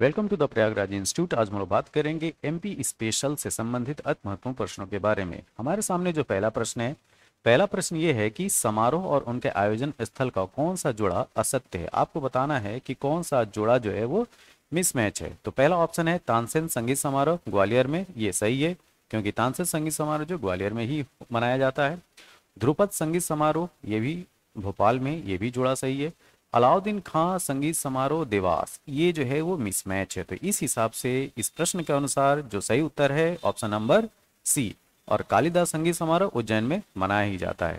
Welcome to the Prayagraj institute आज हम लोग बात करेंगे एमपी स्पेशल से संबंधित अति महत्वपूर्ण प्रश्नों के बारे में हमारे सामने जो पहला प्रश्न है पहला प्रश्न ये है कि समारोह और उनके आयोजन स्थल का कौन सा जोड़ा असत्य है आपको बताना है कि कौन सा जोड़ा जो है वो मिसमैच है तो पहला ऑप्शन है तानसेन संगीत समारोह ग्वालियर में ये सही है क्योंकि तानसेन संगीत समारोह जो ग्वालियर में ही मनाया जाता है ध्रुपद संगीत समारोह ये भी भोपाल में ये भी जोड़ा सही है अलाउद्दीन खां संगीत समारोह देवास ये जो है वो मिसमैच है तो इस हिसाब से इस प्रश्न के अनुसार जो सही उत्तर है ऑप्शन नंबर सी और कालिदास संगीत समारोह उज्जैन में मनाया ही जाता है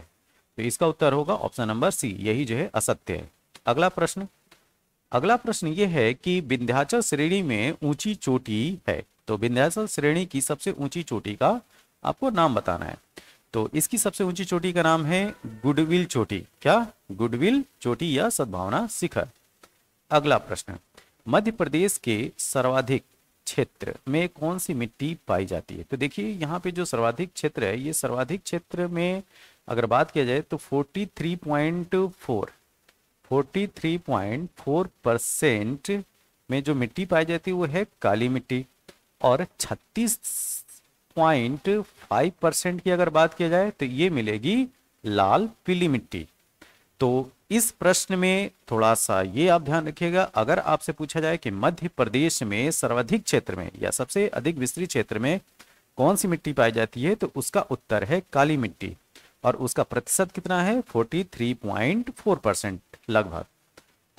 तो इसका उत्तर होगा ऑप्शन नंबर सी यही जो है असत्य है अगला प्रश्न अगला प्रश्न ये है कि विंध्याचल श्रेणी में ऊंची चोटी है तो विंध्याचल श्रेणी की सबसे ऊंची चोटी का आपको नाम बताना है तो इसकी सबसे ऊंची चोटी का नाम है गुडविल चोटी क्या गुडविल चोटी या सद्भावना शिखर अगला प्रश्न मध्य प्रदेश के सर्वाधिक क्षेत्र में कौन सी मिट्टी पाई जाती है तो देखिए यहाँ पे जो सर्वाधिक क्षेत्र है ये सर्वाधिक क्षेत्र में अगर बात किया जाए तो 43.4 43.4 में जो मिट्टी पाई जाती है वो है काली मिट्टी और पॉइंट फाइव परसेंट की अगर बात किया जाए तो ये मिलेगी लाल पीली मिट्टी तो इस प्रश्न में थोड़ा सा ये आप ध्यान रखिएगा अगर आपसे पूछा जाए कि मध्य प्रदेश में सर्वाधिक क्षेत्र में या सबसे अधिक विस्तृत क्षेत्र में कौन सी मिट्टी पाई जाती है तो उसका उत्तर है काली मिट्टी और उसका प्रतिशत कितना है फोर्टी परसेंट लगभग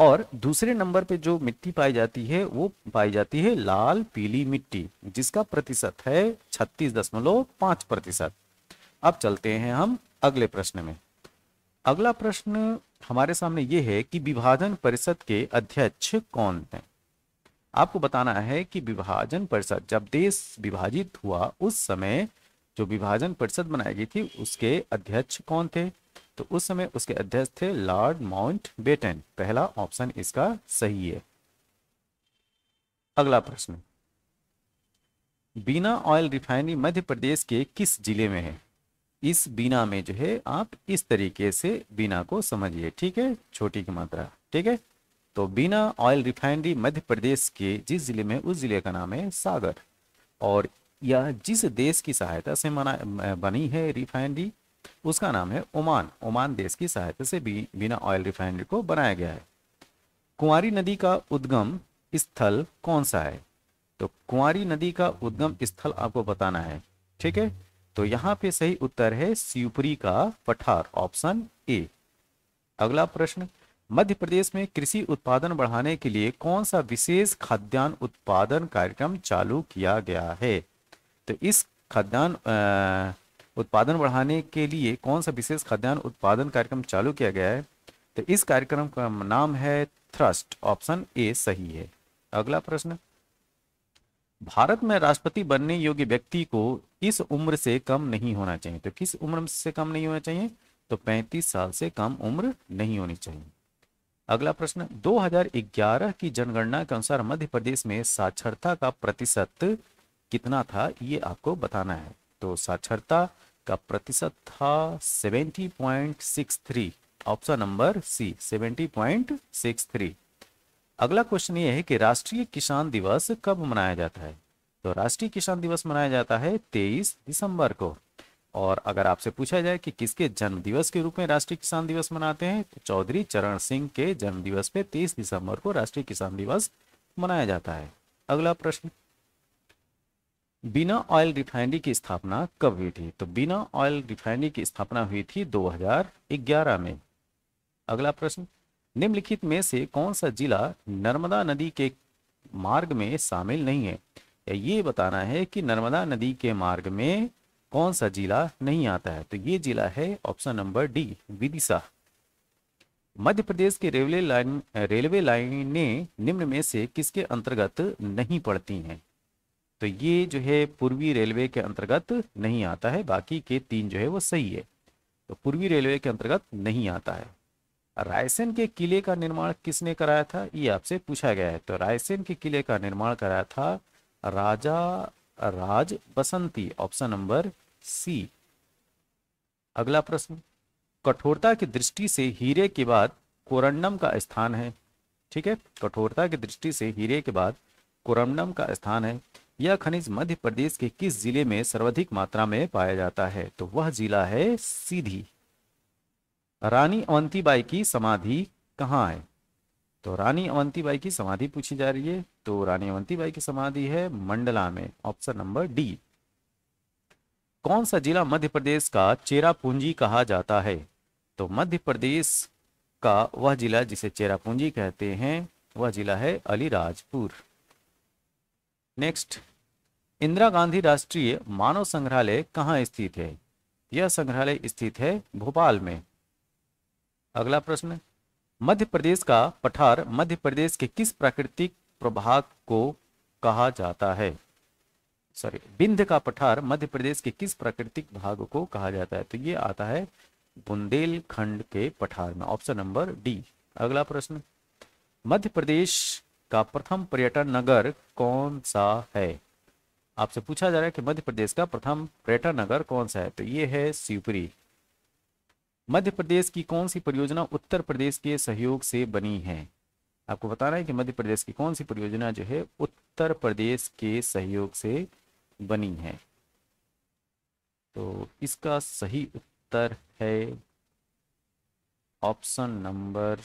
और दूसरे नंबर पे जो मिट्टी पाई जाती है वो पाई जाती है लाल पीली मिट्टी जिसका प्रतिशत है छत्तीस दशमलव पांच प्रतिशत अब चलते हैं हम अगले प्रश्न में अगला प्रश्न हमारे सामने ये है कि विभाजन परिषद के अध्यक्ष कौन थे आपको बताना है कि विभाजन परिषद जब देश विभाजित हुआ उस समय जो विभाजन परिषद बनाई गई थी उसके अध्यक्ष कौन थे तो उस समय उसके अध्यक्ष थे लॉर्ड माउंट बेटन पहला ऑप्शन इसका सही है अगला प्रश्न बीना ऑयल रिफाइनरी मध्य प्रदेश के किस जिले में है इस बीना में जो है आप इस तरीके से बीना को समझिए ठीक है छोटी की मात्रा ठीक है तो बीना ऑयल रिफाइनरी मध्य प्रदेश के जिस जिले में उस जिले का नाम है सागर और यह जिस देश की सहायता से मना बनी है रिफाइनरी उसका नाम है ओमान ओमान देश की सहायता से भी बिना ऑयल रिफाइनरी को बनाया गया है कुंवारी नदी का उद्गम स्थल कौन सा है तो कुंवारी नदी का उद्गम स्थल आपको बताना है ठीक है तो यहाँ पे सही उत्तर है सीपुरी का पठार ऑप्शन ए अगला प्रश्न मध्य प्रदेश में कृषि उत्पादन बढ़ाने के लिए कौन सा विशेष खाद्यान्न उत्पादन कार्यक्रम चालू किया गया है तो इस खाद्यान्न उत्पादन बढ़ाने के लिए कौन सा विशेष खाद्यान्न उत्पादन कार्यक्रम चालू किया गया है तो इस कार्यक्रम का नाम है थ्रस्ट ऑप्शन ए सही है अगला प्रश्न भारत में राष्ट्रपति बनने योग्य व्यक्ति को इस उम्र से कम नहीं होना चाहिए तो किस उम्र से कम नहीं होना चाहिए तो 35 साल से कम उम्र नहीं होनी चाहिए अगला प्रश्न 2011 की जनगणना के अनुसार मध्य प्रदेश में साक्षरता का प्रतिशत कितना था ये आपको बताना है तो साक्षरता का प्रतिशत था 70.63 ऑप्शन नंबर सी 70.63 अगला क्वेश्चन ये है कि राष्ट्रीय किसान दिवस कब मनाया जाता है तो राष्ट्रीय किसान दिवस मनाया जाता है 23 दिसंबर को और अगर आपसे पूछा जाए कि किसके जन्म दिवस के रूप में राष्ट्रीय किसान दिवस मनाते हैं तो चौधरी चरण सिंह के जन्म दिवस पे 23 दिसंबर को राष्ट्रीय किसान दिवस मनाया जाता है अगला प्रश्न बिना ऑयल रिफाइनरी की स्थापना कब हुई थी तो बिना ऑयल रिफाइनरी की स्थापना हुई थी 2011 में अगला प्रश्न निम्नलिखित में से कौन सा जिला नर्मदा नदी के मार्ग में शामिल नहीं है ये बताना है कि नर्मदा नदी के मार्ग में कौन सा जिला नहीं आता है तो ये जिला है option number D Vidisha Madhya Pradesh के रेलवे लाइन रेलवे लाइनें निम्न में से किसके अंतर्गत नहीं पड़ती हैं तो ये जो है पूर्वी रेलवे के अंतर्गत नहीं आता है बाकी के तीन जो है वो सही है तो पूर्वी रेलवे के अंतर्गत नहीं आता है रायसेन के किले का निर्माण किसने कराया था ये आपसे पूछा गया है तो रायसेन के किले का निर्माण कराया था राजा राज बसंती ऑप्शन नंबर सी अगला प्रश्न कठोरता की दृष्टि से हीरे के बाद कोरंडम का स्थान है ठीक है कठोरता की दृष्टि से हीरे के बाद कोरंडम का स्थान है यह खनिज मध्य प्रदेश के किस जिले में सर्वाधिक मात्रा में पाया जाता है तो वह जिला है सीधी रानी अवंतीबाई की समाधि कहाँ है तो रानी अवंतीबाई की समाधि पूछी जा रही है तो रानी अवंतीबाई की समाधि है मंडला में ऑप्शन नंबर डी कौन सा जिला मध्य प्रदेश का चेरापूंजी कहा जाता है तो मध्य प्रदेश का वह जिला जिसे चेरापूंजी कहते हैं वह जिला है अलीराजपुर नेक्स्ट इंदिरा गांधी राष्ट्रीय मानव संग्रहालय कहाँ स्थित है यह संग्रहालय स्थित है भोपाल में अगला प्रश्न मध्य प्रदेश का पठार मध्य प्रदेश के किस प्राकृतिक प्रभाग को कहा जाता है सॉरी बिंध का पठार मध्य प्रदेश के किस प्राकृतिक भाग को कहा जाता है तो ये आता है बुंदेलखंड के पठार में ऑप्शन नंबर डी अगला प्रश्न मध्य प्रदेश का प्रथम पर्यटन नगर कौन सा है आपसे पूछा जा रहा है कि मध्य प्रदेश का प्रथम पर्यटन नगर कौन सा है तो ये है शिवपुरी मध्य प्रदेश की कौन सी परियोजना उत्तर प्रदेश के सहयोग से बनी है आपको बताना है कि मध्य प्रदेश की कौन सी परियोजना जो है उत्तर प्रदेश के सहयोग से बनी है तो इसका सही उत्तर है ऑप्शन नंबर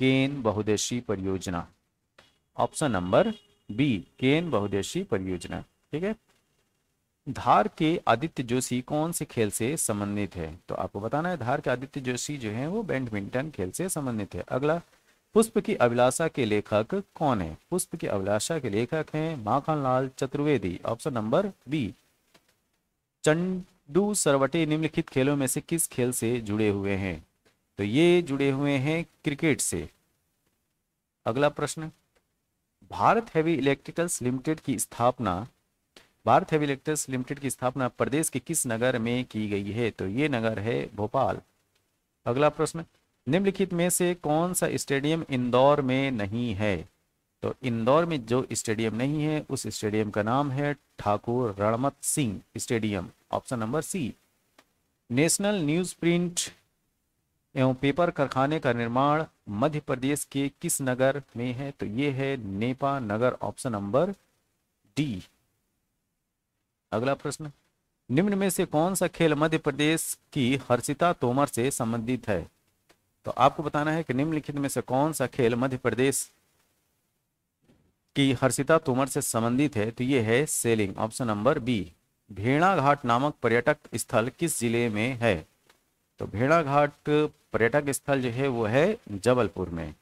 केन बहुदेशी परियोजना ऑप्शन नंबर बी केन बहुदेशी परियोजना ठीक है धार के आदित्य जोशी कौन से खेल से संबंधित है तो आपको बताना है धार के आदित्य जोशी जो है वो बैडमिंटन खेल से संबंधित है अगला पुष्प की अभिलाषा के लेखक कौन है पुष्प की अभिलाषा के लेखक हैं Lal Chaturvedi option number B Chandu Sarwate निम्नलिखित खेलों में से किस खेल से जुड़े हुए हैं तो ये जुड़े हुए हैं क्रिकेट से अगला प्रश्न भारत हैवी इलेक्ट्रिकल्स लिमिटेड की स्थापना भारत हैवी इलेक्ट्रिकल्स लिमिटेड की स्थापना प्रदेश के किस नगर में की गई है तो ये नगर है भोपाल अगला प्रश्न निम्नलिखित में से कौन सा स्टेडियम इंदौर में नहीं है तो इंदौर में जो स्टेडियम नहीं है उस स्टेडियम का नाम है Thakur Ranmat Singh stadium option number C national news print एवं पेपर कारखाने का निर्माण मध्य प्रदेश के किस नगर में है तो ये है Nepa Nagar option number D अगला प्रश्न निम्न में से कौन सा खेल मध्य प्रदेश की हर्षिता तोमर से संबंधित है तो आपको बताना है कि निम्नलिखित में से कौन सा खेल मध्य प्रदेश की हर्षिता तोमर से संबंधित है तो ये है सेलिंग ऑप्शन नंबर बी भेड़ाघाट नामक पर्यटक स्थल किस जिले में है तो भेड़ाघाट पर्यटक स्थल जो है वो है जबलपुर में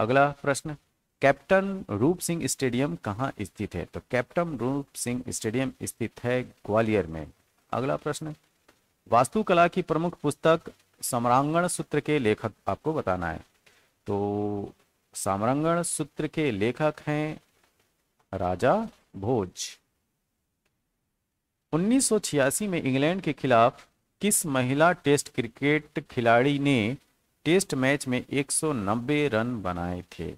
अगला प्रश्न कैप्टन रूप सिंह स्टेडियम कहाँ स्थित है तो कैप्टन रूप सिंह स्टेडियम स्थित है ग्वालियर में अगला प्रश्न वास्तुकला की प्रमुख पुस्तक सम्रांगण सूत्र के लेखक आपको बताना है तो सम्रांगण सूत्र के लेखक हैं राजा भोज 1986 में इंग्लैंड के खिलाफ किस महिला टेस्ट क्रिकेट खिलाड़ी ने टेस्ट मैच में 190 रन बनाए थे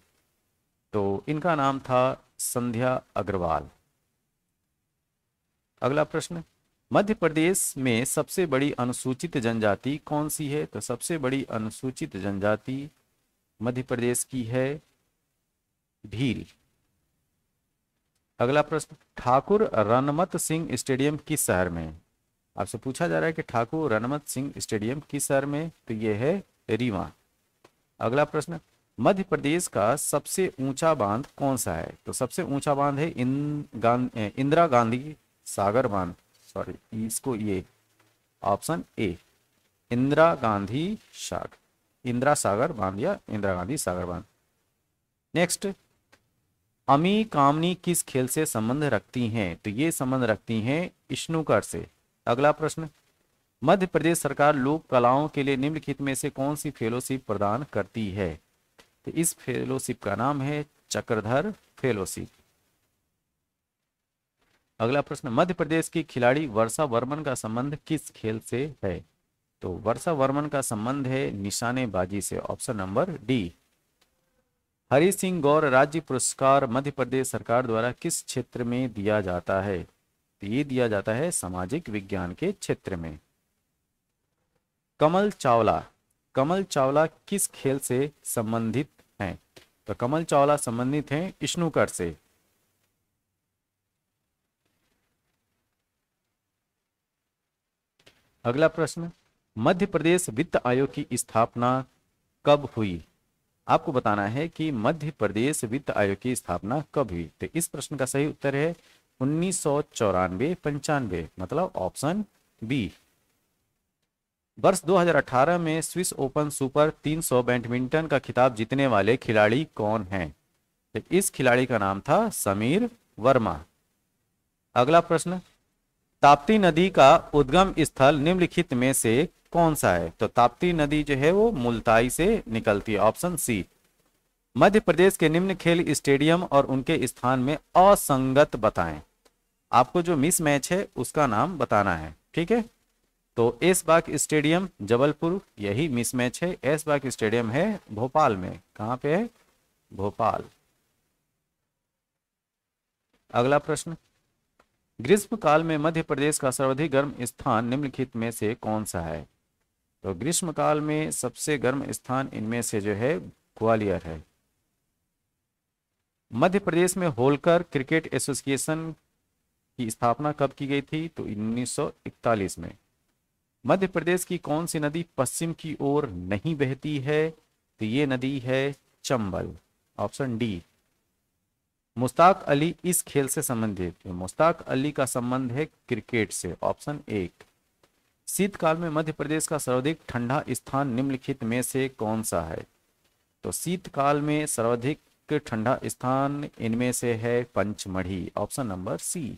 तो इनका नाम था संध्या अग्रवाल अगला प्रश्न मध्य प्रदेश में सबसे बड़ी अनुसूचित जनजाति कौन सी है तो सबसे बड़ी अनुसूचित जनजाति मध्य प्रदेश की है भील अगला प्रश्न ठाकुर रनमत सिंह स्टेडियम किस शहर में आपसे पूछा जा रहा है कि ठाकुर रनमत सिंह स्टेडियम किस शहर में तो ये है रीवा अगला प्रश्न मध्य प्रदेश का सबसे ऊंचा बांध कौन सा है तो सबसे ऊंचा बांध है इन, गां, इंदिरा गांधी सागर बांध सॉरी इसको ये ऑप्शन ए इंदिरा गांधी सागर इंदिरा सागर बांध या इंदिरा गांधी सागर बांध नेक्स्ट अमी कामनी किस खेल से संबंध रखती हैं तो ये संबंध रखती हैं स्नूकर से अगला प्रश्न मध्य प्रदेश सरकार लोक कलाओं के लिए निम्नलिखित में से कौन सी फेलोशिप प्रदान करती है तो इस फेलोशिप का नाम है चक्रधर फेलोशिप अगला प्रश्न मध्य प्रदेश की खिलाड़ी वर्षा वर्मन का संबंध किस खेल से है तो वर्षा वर्मन का संबंध है निशानेबाजी से option number D Hari Singh Gour राज्य पुरस्कार मध्य प्रदेश सरकार द्वारा किस क्षेत्र में दिया जाता है तो ये दिया जाता है सामाजिक विज्ञान के क्षेत्र में कमल चावला कमल चावला किस खेल से संबंधित हैं तो कमल चावला संबंधित हैं स्नूकर से अगला प्रश्न मध्य प्रदेश वित्त आयोग की स्थापना कब हुई आपको बताना है कि मध्य प्रदेश वित्त आयोग की स्थापना कब हुई तो इस प्रश्न का सही उत्तर है उन्नीस सौ चौरानवे पंचानवे मतलब ऑप्शन बी वर्ष 2018 में स्विस ओपन सुपर 300 बैडमिंटन का खिताब जीतने वाले खिलाड़ी कौन हैं? तो इस खिलाड़ी का नाम था समीर वर्मा अगला प्रश्न ताप्ती नदी का उद्गम स्थल निम्नलिखित में से कौन सा है तो ताप्ती नदी जो है वो मुल्ताई से निकलती है ऑप्शन सी मध्य प्रदेश के निम्न खेल स्टेडियम और उनके स्थान में असंगत बताएं आपको जो मिस मैच है उसका नाम बताना है ठीक है तो एस बाग स्टेडियम जबलपुर यही मिस मैच है एस बाग स्टेडियम है भोपाल में कहाँ पे है भोपाल अगला प्रश्न ग्रीष्म काल में मध्य प्रदेश का सर्वाधिक गर्म स्थान निम्नलिखित में से कौन सा है तो ग्रीष्म काल में सबसे गर्म स्थान इनमें से जो है ग्वालियर है मध्य प्रदेश में होलकर क्रिकेट एसोसिएशन की स्थापना कब की गई थी तो 1941 में मध्य प्रदेश की कौन सी नदी पश्चिम की ओर नहीं बहती है तो ये नदी है चंबल ऑप्शन डी मुश्ताक अली इस खेल से संबंधित मुश्ताक अली का संबंध है क्रिकेट से ऑप्शन एक शीतकाल में मध्य प्रदेश का सर्वाधिक ठंडा स्थान निम्नलिखित में से कौन सा है तो शीतकाल में सर्वाधिक ठंडा स्थान इनमें से है पंचमढ़ी ऑप्शन नंबर सी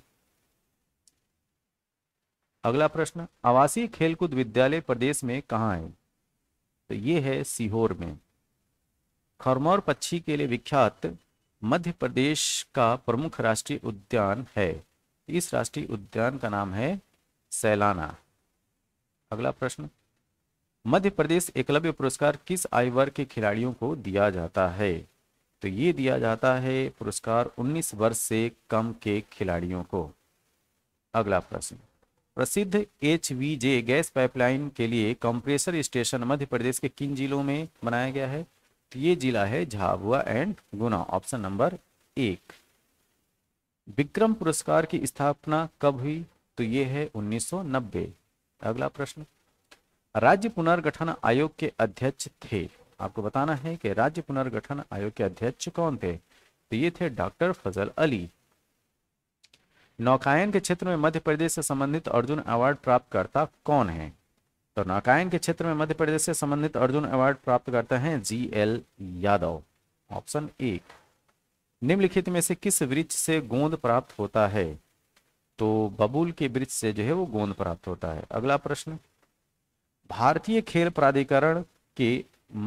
अगला प्रश्न आवासीय खेलकूद विद्यालय प्रदेश में कहाँ है तो ये है सीहोर में खरमौर पक्षी के लिए विख्यात मध्य प्रदेश का प्रमुख राष्ट्रीय उद्यान है इस राष्ट्रीय उद्यान का नाम है सैलाना अगला प्रश्न मध्य प्रदेश एकलव्य पुरस्कार किस आयु वर्ग के खिलाड़ियों को दिया जाता है तो ये दिया जाता है पुरस्कार 19 वर्ष से कम के खिलाड़ियों को अगला प्रश्न प्रसिद्ध H V J gas pipeline के लिए कंप्रेसर स्टेशन मध्य प्रदेश के किन जिलों में बनाया गया है ये जिला है Jhabua and Guna option number एक विक्रम पुरस्कार की स्थापना कब हुई तो ये है 1990 अगला प्रश्न राज्य पुनर्गठन आयोग के अध्यक्ष थे आपको बताना है कि राज्य पुनर्गठन आयोग के अध्यक्ष कौन थे तो ये थे डॉक्टर फजल अली नौकायन के क्षेत्र में मध्य प्रदेश से संबंधित अर्जुन अवार्ड प्राप्तकर्ता कौन है तो नौकायन के क्षेत्र में मध्य प्रदेश से संबंधित अर्जुन अवार्ड प्राप्त करते हैं जी एल यादव ऑप्शन एक निम्नलिखित में से किस वृक्ष से गोंद प्राप्त होता है तो बबूल के वृक्ष से जो है वो गोंद प्राप्त होता है अगला प्रश्न भारतीय खेल प्राधिकरण के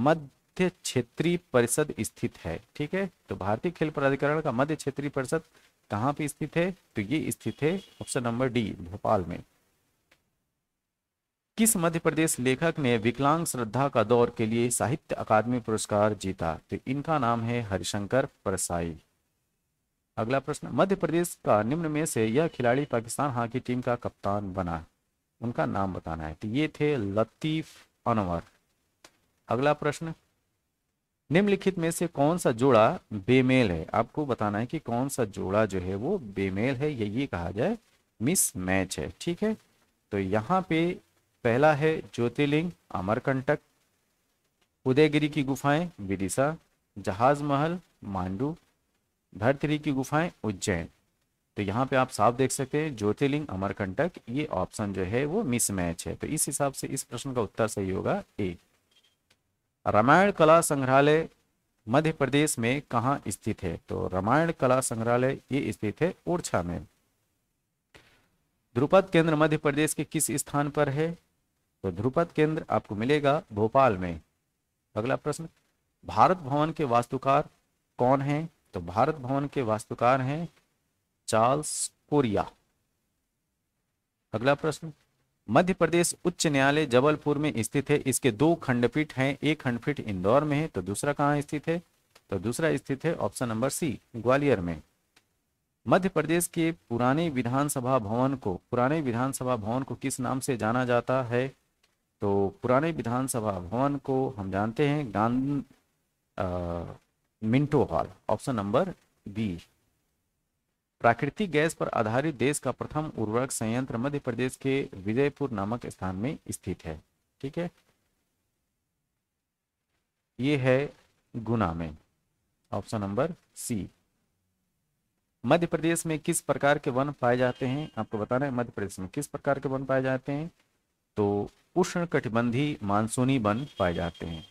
मध्य क्षेत्रीय परिषद स्थित है ठीक है तो भारतीय खेल प्राधिकरण का मध्य क्षेत्रीय परिषद कहाँ पे स्थित है तो ये स्थित है ऑप्शन नंबर डी भोपाल में किस मध्य प्रदेश लेखक ने विकलांग श्रद्धा का दौर के लिए साहित्य अकादमी पुरस्कार जीता तो इनका नाम है हरिशंकर परसाई अगला प्रश्न मध्य प्रदेश का निम्न में से यह खिलाड़ी पाकिस्तान हॉकी टीम का कप्तान बना उनका नाम बताना है तो ये थे लतीफ अनवर अगला प्रश्न निम्नलिखित में से कौन सा जोड़ा बेमेल है आपको बताना है कि कौन सा जोड़ा जो है वो बेमेल है यही कहा जाए मिस मैच है ठीक है तो यहाँ पे पहला है ज्योतिर्लिंग अमरकंटक उदयगिरी की गुफाएं विदिशा जहाज महल मांडू धरतरी की गुफाएं उज्जैन तो यहाँ पे आप साफ देख सकते हैं ज्योतिर्लिंग अमरकंटक ये ऑप्शन जो है वो मिसमैच है तो इस हिसाब से इस प्रश्न का उत्तर सही होगा एक रामायण कला संग्रहालय मध्य प्रदेश में कहा स्थित है तो रामायण कला संग्रहालय ये स्थित है ओरछा में ध्रुपद केंद्र मध्य प्रदेश के किस स्थान पर है तो ध्रुपद केंद्र आपको मिलेगा भोपाल में अगला प्रश्न भारत भवन के वास्तुकार कौन हैं तो भारत भवन के वास्तुकार हैं चार्ल्स कोरिया अगला प्रश्न मध्य प्रदेश उच्च न्यायालय जबलपुर में स्थित है इसके दो खंडपीठ हैं एक खंडपीठ इंदौर में है तो दूसरा कहाँ स्थित है तो दूसरा स्थित है ऑप्शन नंबर सी ग्वालियर में मध्य प्रदेश के पुराने विधानसभा भवन को पुराने विधानसभा भवन को किस नाम से जाना जाता है तो पुराने विधानसभा भवन को हम जानते हैं Gandhi Minto hall option number B प्राकृतिक गैस पर आधारित देश का प्रथम उर्वरक संयंत्र मध्य प्रदेश के विजयपुर नामक स्थान में स्थित है ठीक है ये है गुना में ऑप्शन नंबर सी मध्य प्रदेश में किस प्रकार के वन पाए जाते हैं आपको बताना है मध्य प्रदेश में किस प्रकार के वन पाए जाते हैं तो उष्ण कटिबंधी मानसूनी वन पाए जाते हैं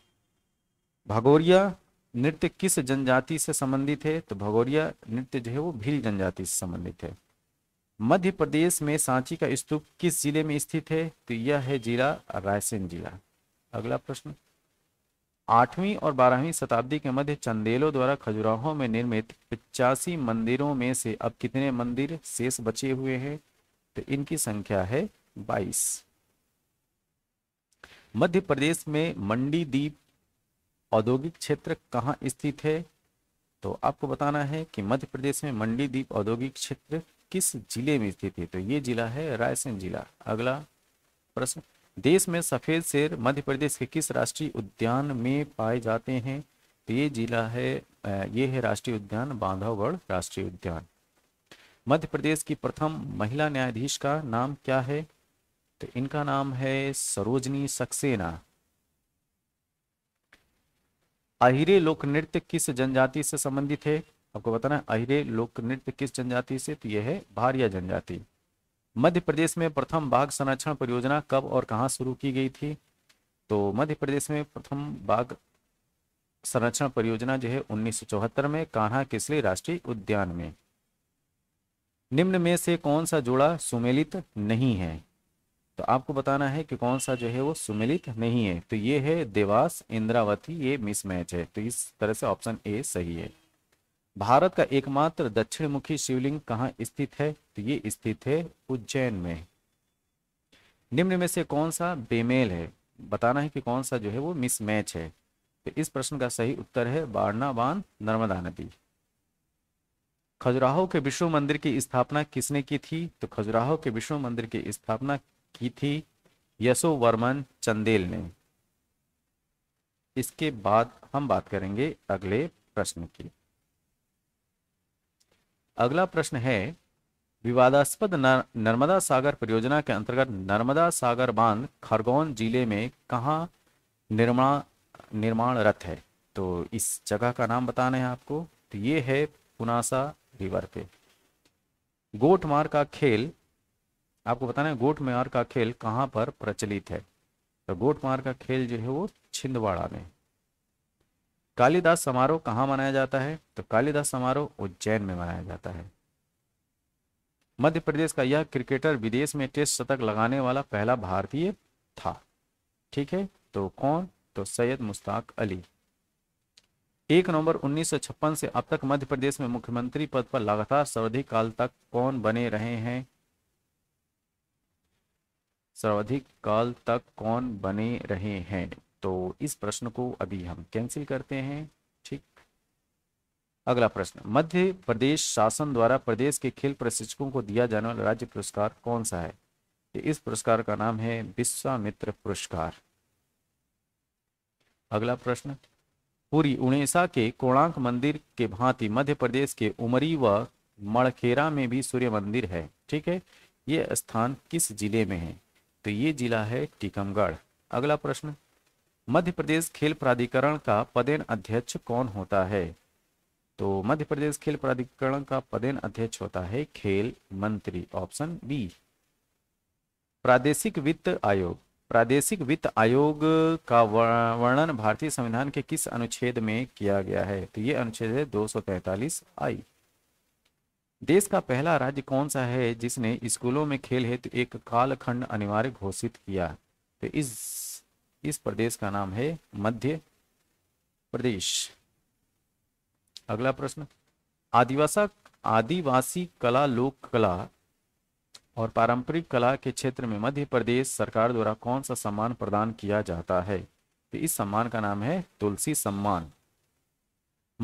भगोरिया नृत्य किस जनजाति से संबंधित है तो भगौरिया नृत्य जो है वो भील जनजाति से संबंधित है मध्य प्रदेश में सांची का स्तूप किस जिले में स्थित है तो यह है जिला रायसेन जिला अगला प्रश्न आठवीं और बारहवीं शताब्दी के मध्य चंदेलों द्वारा खजुराहों में निर्मित पिचासी मंदिरों में से अब कितने मंदिर शेष बचे हुए हैं तो इनकी संख्या है बाईस मध्य प्रदेश में मंडी द्वीप औद्योगिक क्षेत्र कहाँ स्थित है तो आपको बताना है कि मध्य प्रदेश में मंडी द्वीप औद्योगिक क्षेत्र किस जिले में स्थित है तो ये जिला है रायसेन जिला अगला प्रश्न देश में सफ़ेद शेर मध्य प्रदेश के किस राष्ट्रीय उद्यान में पाए जाते हैं तो ये जिला है ये है राष्ट्रीय उद्यान बांधवगढ़ राष्ट्रीय उद्यान मध्य प्रदेश की प्रथम महिला न्यायाधीश का नाम क्या है तो इनका नाम है सरोजनी सक्सेना अहिरे लोक नृत्य किस जनजाति से संबंधित है आपको बताना अहिरे लोक नृत्य किस जनजाति से तो यह है भारिया जनजाति मध्य प्रदेश में प्रथम बाघ संरक्षण परियोजना कब और कहाँ शुरू की गई थी तो मध्य प्रदेश में प्रथम बाघ संरक्षण परियोजना जो है उन्नीस में कान्हा किसली राष्ट्रीय उद्यान में निम्न में से कौन सा जोड़ा सुमेलित नहीं है तो आपको बताना है कि कौन सा जो है वो सुमिलित नहीं है तो ये है देवास इंद्रावती ये मिसमैच है तो इस तरह से ऑप्शन ए सही है भारत का एकमात्र दक्षिण मुखी शिवलिंग कहाँ स्थित है तो ये स्थित है उज्जैन में निम्न में से कौन सा बेमेल है बताना है कि कौन सा जो है वो मिसमैच है तो इस प्रश्न का सही उत्तर है बारना बांध नर्मदा नदी खजुराहो के विष्णु मंदिर की स्थापना किसने की थी तो खजुराहो के विष्णु मंदिर की स्थापना की थी वर्मन चंदेल ने इसके बाद हम बात करेंगे अगले प्रश्न की अगला प्रश्न है विवादास्पद नर्मदा सागर परियोजना के अंतर्गत नर्मदा सागर बांध खरगोन जिले में कहा निर्माण निर्माणरत है तो इस जगह का नाम बताना है आपको तो ये है पुनासा रिवर पे गोटमार का खेल आपको बताना है गोट मार का खेल कहाँ पर प्रचलित है तो गोट मार का खेल जो है वो छिंदवाड़ा में कालिदास समारोह कहाँ मनाया जाता है तो कालिदास समारोह उज्जैन में मनाया जाता है मध्य प्रदेश का यह क्रिकेटर विदेश में टेस्ट शतक लगाने वाला पहला भारतीय था ठीक है तो कौन तो सैयद मुश्ताक अली एक नवंबर उन्नीस से अब तक मध्य प्रदेश में मुख्यमंत्री पद पर लगातार सर्वाधिक काल तक कौन बने रहे हैं सर्वाधिक काल तक कौन बने रहे हैं तो इस प्रश्न को अभी हम कैंसिल करते हैं ठीक अगला प्रश्न मध्य प्रदेश शासन द्वारा प्रदेश के खेल प्रशिक्षकों को दिया जाने वाला राज्य पुरस्कार कौन सा है तो इस पुरस्कार का नाम है विश्वामित्र पुरस्कार अगला प्रश्न पूरी उड़ीसा के कोणार्क मंदिर के भांति मध्य प्रदेश के उमरी व मड़खेरा में भी सूर्य मंदिर है ठीक है ये स्थान किस जिले में है तो ये जिला है टीकमगढ़ अगला प्रश्न मध्य प्रदेश खेल प्राधिकरण का पदेन अध्यक्ष कौन होता है तो मध्य प्रदेश खेल प्राधिकरण का पदेन अध्यक्ष होता है खेल मंत्री ऑप्शन बी प्रादेशिक वित्त आयोग प्रादेशिक वित्त आयोग का वर्णन भारतीय संविधान के किस अनुच्छेद में किया गया है तो ये अनुच्छेद है दो आई देश का पहला राज्य कौन सा है जिसने स्कूलों में खेल हेतु एक कालखंड अनिवार्य घोषित किया तो इस इस प्रदेश का नाम है मध्य प्रदेश अगला प्रश्न आदिवासक आदिवासी कला लोक कला और पारंपरिक कला के क्षेत्र में मध्य प्रदेश सरकार द्वारा कौन सा सम्मान प्रदान किया जाता है तो इस सम्मान का नाम है तुलसी सम्मान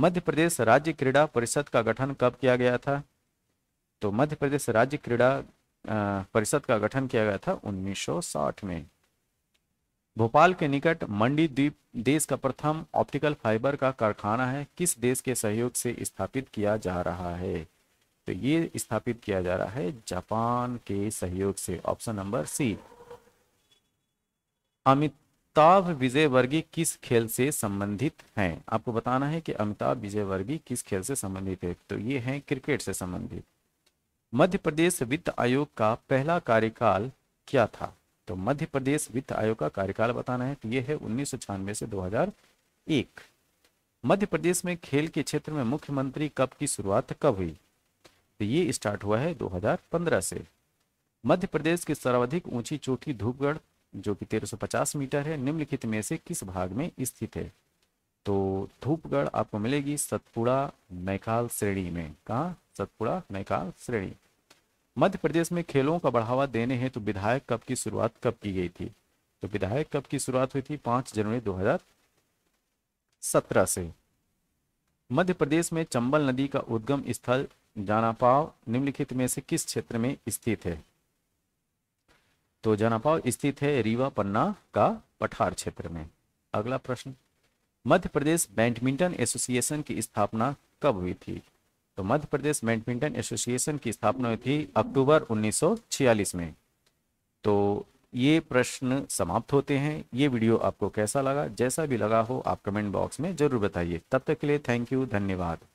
मध्य प्रदेश राज्य क्रीड़ा परिषद का गठन कब किया गया था तो मध्य प्रदेश राज्य क्रीड़ा परिषद का गठन किया गया था 1960 में भोपाल के निकट मंडी द्वीप देश का प्रथम ऑप्टिकल फाइबर का कारखाना है किस देश के सहयोग से स्थापित किया जा रहा है तो ये स्थापित किया जा रहा है जापान के सहयोग से option number C Amitabh Vijayvargiya किस खेल से संबंधित हैं आपको बताना है कि अमिताभ विजय वर्गी किस खेल से संबंधित है तो ये हैं क्रिकेट से संबंधित मध्य प्रदेश वित्त आयोग का पहला कार्यकाल क्या था तो मध्य प्रदेश वित्त आयोग का कार्यकाल बताना है तो ये है उन्नीस से 2001 मध्य प्रदेश में खेल के क्षेत्र में मुख्यमंत्री कप की शुरुआत कब हुई तो ये स्टार्ट हुआ है 2015 से मध्य प्रदेश की सर्वाधिक ऊंची चोटी धूपगढ़ जो कि 1350 मीटर है निम्नलिखित में से किस भाग में स्थित है तो धूपगढ़ आपको मिलेगी सतपुड़ा नैकाल श्रेणी में कहा सतपुड़ा नैकाल श्रेणी मध्य प्रदेश में खेलों का बढ़ावा देने हैं तो विधायक कप की शुरुआत कब की गई थी तो विधायक कप की शुरुआत हुई थी पांच जनवरी 2017 से मध्य प्रदेश में चंबल नदी का उद्गम स्थल जानापाव निम्नलिखित में से किस क्षेत्र में स्थित है तो जानापाव स्थित है रीवा पन्ना का पठार क्षेत्र में अगला प्रश्न मध्य प्रदेश बैडमिंटन एसोसिएशन की स्थापना कब हुई थी तो मध्य प्रदेश बैडमिंटन एसोसिएशन की स्थापना हुई थी अक्टूबर 1946 में तो ये प्रश्न समाप्त होते हैं ये वीडियो आपको कैसा लगा जैसा भी लगा हो आप कमेंट बॉक्स में जरूर बताइए तब तक के लिए थैंक यू धन्यवाद